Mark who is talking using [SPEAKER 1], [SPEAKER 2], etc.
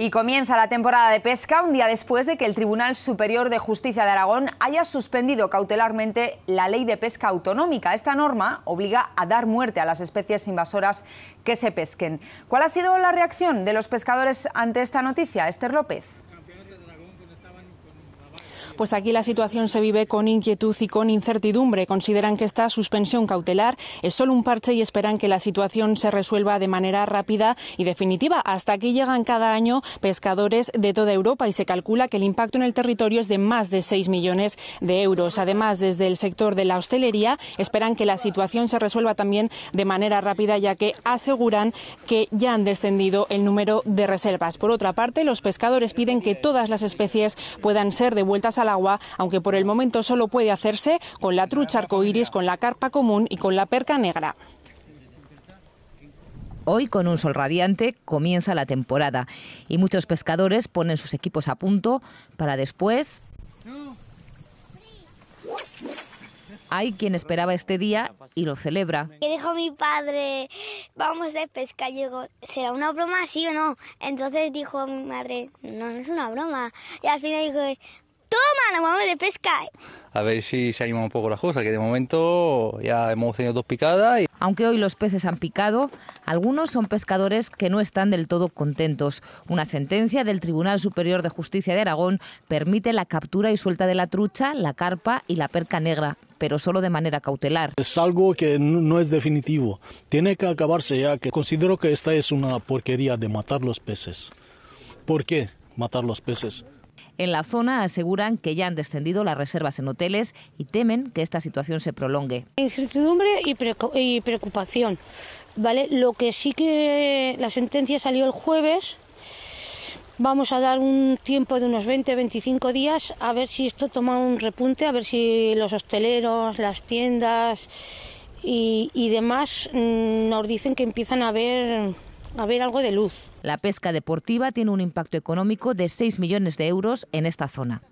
[SPEAKER 1] Y comienza la temporada de pesca un día después de que el Tribunal Superior de Justicia de Aragón haya suspendido cautelarmente la ley de pesca autonómica. Esta norma obliga a dar muerte a las especies invasoras que se pesquen. ¿Cuál ha sido la reacción de los pescadores ante esta noticia? Esther López
[SPEAKER 2] pues aquí la situación se vive con inquietud y con incertidumbre. Consideran que esta suspensión cautelar es solo un parche y esperan que la situación se resuelva de manera rápida y definitiva. Hasta aquí llegan cada año pescadores de toda Europa y se calcula que el impacto en el territorio es de más de 6 millones de euros. Además, desde el sector de la hostelería esperan que la situación se resuelva también de manera rápida, ya que aseguran que ya han descendido el número de reservas. Por otra parte, los pescadores piden que todas las especies puedan ser devueltas a la agua, aunque por el momento solo puede hacerse con la trucha arcoíris, con la carpa común y con la perca negra.
[SPEAKER 3] Hoy, con un sol radiante, comienza la temporada y muchos pescadores ponen sus equipos a punto para después. Hay quien esperaba este día y lo celebra. dijo mi padre, vamos a pesca. ¿será una broma sí o no? Entonces dijo mi madre, no, no es una broma. Y al final dijo, Toma, vamos de pesca.
[SPEAKER 4] A ver si se animan un poco las cosas, que de momento ya hemos tenido dos picadas. Aunque
[SPEAKER 3] hoy los peces han picado, algunos son pescadores que no están del todo contentos. Una sentencia del Tribunal Superior de Justicia de Aragón permite la captura y suelta de la trucha, la carpa y la perca negra pero solo de manera cautelar.
[SPEAKER 5] Es algo que no es definitivo. Tiene que acabarse ya, que considero que esta es una porquería de matar los peces. ¿Por qué matar los peces?
[SPEAKER 3] En la zona aseguran que ya han descendido las reservas en hoteles y temen que esta situación se prolongue.
[SPEAKER 4] Incertidumbre y preocupación. ¿vale? Lo que sí que la sentencia salió el jueves, vamos a dar un tiempo de unos 20-25 días a ver si esto toma un repunte, a ver si los hosteleros, las tiendas y, y demás mm, nos dicen que empiezan a ver. A ver algo de luz.
[SPEAKER 3] La pesca deportiva tiene un impacto económico de 6 millones de euros en esta zona.